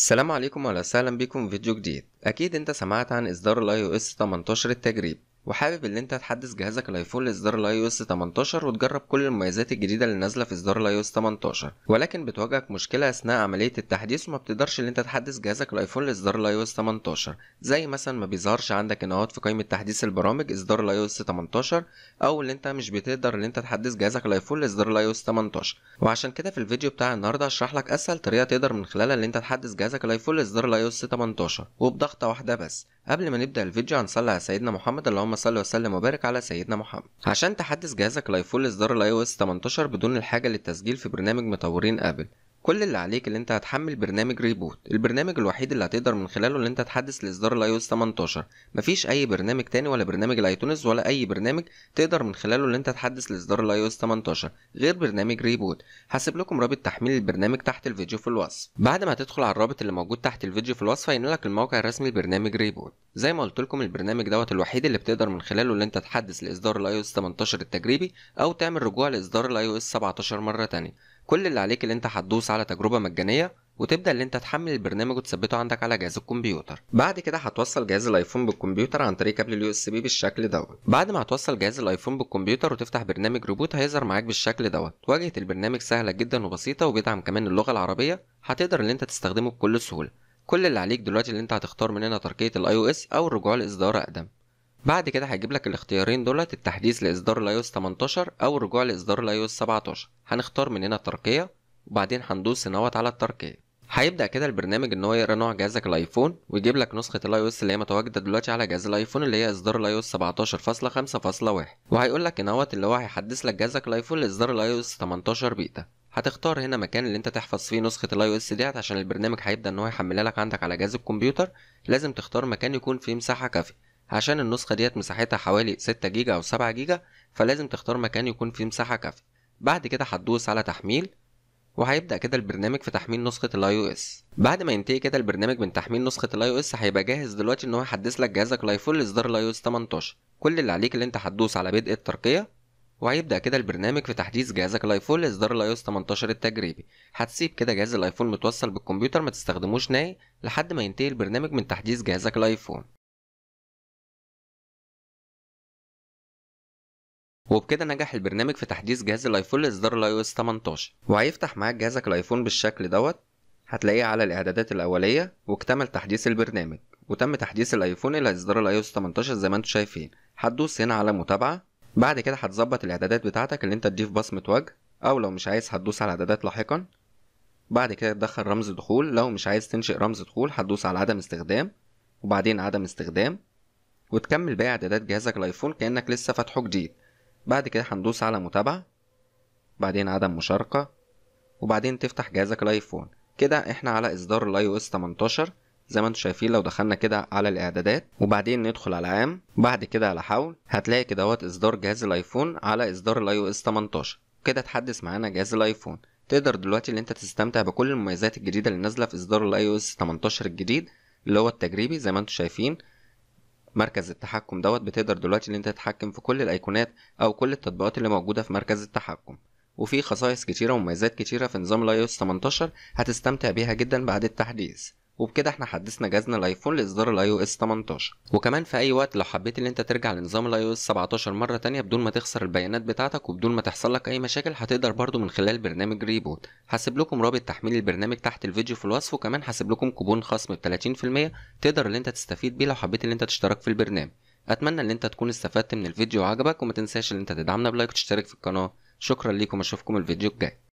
السلام عليكم وسهلا بكم بيكم في فيديو جديد اكيد انت سمعت عن اصدار الاي او اس 18 التجريب وحابب ان انت تحدث جهازك الايفون لاصدار الاي او اس 18 وتجرب كل المميزات الجديده اللي نازله في اصدار الاي او اس 18 ولكن بتواجهك مشكله اثناء عمليه التحديث وما بتقدرش ان انت تحدث جهازك الايفون لاصدار الاي او اس 18 زي مثلا ما بيظهرش عندك انهات في قائمه تحديث البرامج اصدار الاي او اس 18 او ان انت مش بتقدر ان انت تحدث جهازك الايفون لاصدار الاي او اس 18 وعشان كده في الفيديو بتاع النهارده هشرح لك اسهل طريقه تقدر من خلالها ان انت تحدث جهازك الايفون لاصدار الاي او اس 18 وبضغطه واحده بس قبل ما نبدا الفيديو هنصلي على سيدنا محمد اللهم صل وسلم وبارك على سيدنا محمد عشان تحدث جهازك الايفون لاصدار الاي او اس 18 بدون الحاجه للتسجيل في برنامج مطورين ابل كل اللي عليك اللي انت هتحمل برنامج ريبوت البرنامج الوحيد اللي هتقدر من خلاله اللي انت تحدث لاصدار الاي 18 مفيش اي برنامج تاني ولا برنامج الايتونز ولا اي برنامج تقدر من خلاله اللي انت تحدث لاصدار الاي 18 غير برنامج ريبوت هسيب لكم رابط تحميل البرنامج تحت الفيديو في الوصف بعد ما هتدخل على الرابط اللي موجود تحت الفيديو في الوصف هينقلك الموقع الرسمي لبرنامج ريبوت زي ما قلت لكم البرنامج دوت الوحيد اللي بتقدر من خلاله اللي انت تحدث لاصدار الاي 18 التجريبي او تعمل رجوع لاصدار الاي 17 مره تانية كل اللي عليك اللي انت هتدوس على تجربه مجانيه وتبدا اللي انت تحمل البرنامج وتثبته عندك على جهاز الكمبيوتر بعد كده هتوصل جهاز الايفون بالكمبيوتر عن طريق كابل اليو اس بي بالشكل دوت بعد ما هتوصل جهاز الايفون بالكمبيوتر وتفتح برنامج روبوت هيظهر معاك بالشكل دوت واجهه البرنامج سهله جدا وبسيطه وبيدعم كمان اللغه العربيه هتقدر ان انت تستخدمه بكل سهوله كل اللي عليك دلوقتي اللي انت هتختار من هنا ترقيه الاي او اس او الرجوع لاصدار اقدم بعد كده هيجيب لك الاختيارين دولت التحديث لاصدار لايوس 18 او الرجوع لاصدار لايوس 17 هنختار من هنا التركيه وبعدين هندوس هنوت على التركيه هيبدا كده البرنامج ان هو يقرا نوع جهازك الايفون ويجيب لك نسخه الايوس اللي هي متواجده دلوقتي على جهاز الايفون اللي هي اصدار الايوس 17.5.1 وهيقول لك ان هوت اللي هو هيحدث لك جهازك الايفون لاصدار الايوس 18 بيتا هتختار هنا مكان اللي انت تحفظ فيه نسخه الاي اس ديت عشان البرنامج هيبدا ان هو يحملها لك عندك على جهاز الكمبيوتر لازم تختار مكان يكون فيه مساحه كافيه عشان النسخة ديت مساحتها حوالي 6 جيجا أو 7 جيجا فلازم تختار مكان يكون فيه مساحة كافية بعد كده هتدوس على تحميل وهيبدأ كده البرنامج في تحميل نسخة الاي او اس بعد ما ينتهي كده البرنامج من تحميل نسخة الاي او اس هيبقى جاهز دلوقتي ان هو يحدث لك جهازك لايفول لاصدار الاي او اس 18 كل اللي عليك اللي انت هتدوس على بدء الترقية وهيبدأ كده البرنامج في تحديث جهازك الايفون لاصدار الاي اس 18 التجريبي هتسيب كده جهاز الايفون متوصل بالكمبيوتر ما تستخدموش ناي لحد ما ينتهي البرنامج من تحديث جهازك الايفون وبكده نجح البرنامج في تحديث جهاز الايفون لاصدار الاي او اس 18 وهيفتح معاك جهازك الايفون بالشكل دوت هتلاقيه على الاعدادات الاوليه واكتمل تحديث البرنامج وتم تحديث الايفون الى اصدار الاي او اس 18 زي ما انتم شايفين هتدوس هنا على متابعه بعد كده هتظبط الاعدادات بتاعتك اللي انت تضيف بصمه وجه او لو مش عايز هتدوس على اعدادات لاحقا بعد كده تدخل رمز دخول لو مش عايز تنشئ رمز دخول هتدوس على عدم استخدام وبعدين عدم استخدام وتكمل باقي اعدادات جهازك الايفون كانك لسه فاتحه جديد بعد كده هندوس على متابعة بعدين عدم مشاركة وبعدين تفتح جهازك الايفون كده احنا على اصدار الاي او اس 18 زي ما انتم شايفين لو دخلنا كده على الاعدادات وبعدين ندخل على عام بعد كده على حول هتلاقي كده اهوت اصدار جهاز الايفون على اصدار الاي او اس 18 كده تحدث معانا جهاز الايفون تقدر دلوقتي ان انت تستمتع بكل المميزات الجديده اللي نازله في اصدار الاي او اس 18 الجديد اللي هو التجريبي زي ما انتم شايفين مركز التحكم دوت بتقدر دلوقتي ان انت تتحكم في كل الايقونات او كل التطبيقات اللي موجوده في مركز التحكم وفي خصائص كتيره ومميزات كتيره في نظام لايوس 18 هتستمتع بيها جدا بعد التحديث وبكده احنا حدثنا جهازنا الايفون لاصدار الاي او اس 18 وكمان في اي وقت لو حبيت ان انت ترجع لنظام الاي او اس 17 مره تانية بدون ما تخسر البيانات بتاعتك وبدون ما تحصل لك اي مشاكل هتقدر برضو من خلال برنامج ريبوت هسيب لكم رابط تحميل البرنامج تحت الفيديو في الوصف وكمان هسيب لكم كوبون خصم ب 30% تقدر ان انت تستفيد بيه لو حبيت ان انت تشترك في البرنامج اتمنى ان انت تكون استفدت من الفيديو وعجبك وما تنساش ان انت تدعمنا بلايك وتشترك في القناه شكرا ليكم اشوفكم الفيديو الجاي